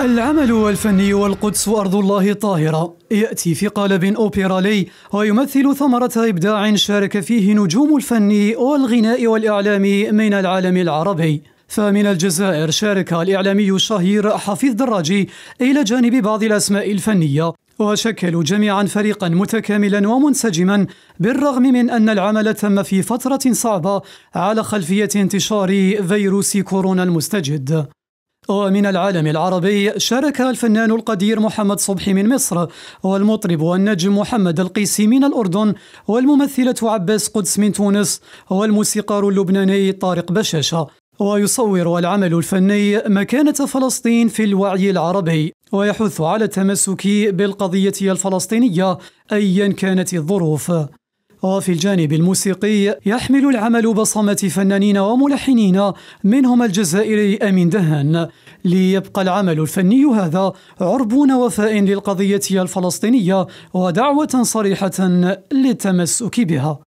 العمل الفني والقدس أرض الله طاهرة يأتي في قالب أوبيرالي ويمثل ثمرة إبداع شارك فيه نجوم الفن والغناء والإعلام من العالم العربي فمن الجزائر شارك الإعلامي الشهير حفيظ دراجي إلى جانب بعض الأسماء الفنية وشكلوا جميعا فريقا متكاملا ومنسجما بالرغم من أن العمل تم في فترة صعبة على خلفية انتشار فيروس كورونا المستجد ومن العالم العربي شارك الفنان القدير محمد صبحي من مصر والمطرب والنجم محمد القيسي من الأردن والممثلة عباس قدس من تونس والموسيقار اللبناني طارق بشاشة ويصور العمل الفني مكانة فلسطين في الوعي العربي ويحث على التمسك بالقضية الفلسطينية أيا كانت الظروف وفي الجانب الموسيقي يحمل العمل بصمة فنانين وملحنين منهم الجزائري أمين دهان ليبقى العمل الفني هذا عربون وفاء للقضية الفلسطينية ودعوة صريحة للتمسك بها